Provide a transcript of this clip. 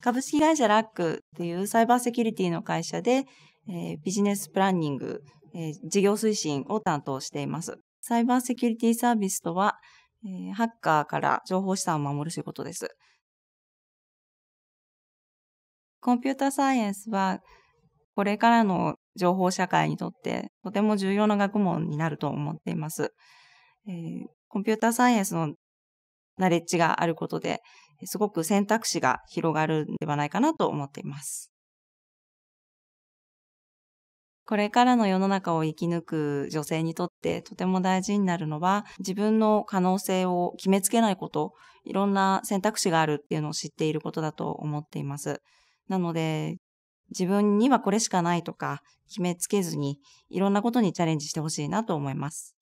株式会社ラックっていうサイバーセキュリティの会社で、えー、ビジネスプランニング、えー、事業推進を担当しています。サイバーセキュリティサービスとは、えー、ハッカーから情報資産を守る仕事です。コンピュータサイエンスは、これからの情報社会にとってとても重要な学問になると思っています。えー、コンピュータサイエンスのナレッジがあることで、すごく選択肢が広がるんではないかなと思っています。これからの世の中を生き抜く女性にとってとても大事になるのは自分の可能性を決めつけないこと、いろんな選択肢があるっていうのを知っていることだと思っています。なので自分にはこれしかないとか決めつけずにいろんなことにチャレンジしてほしいなと思います。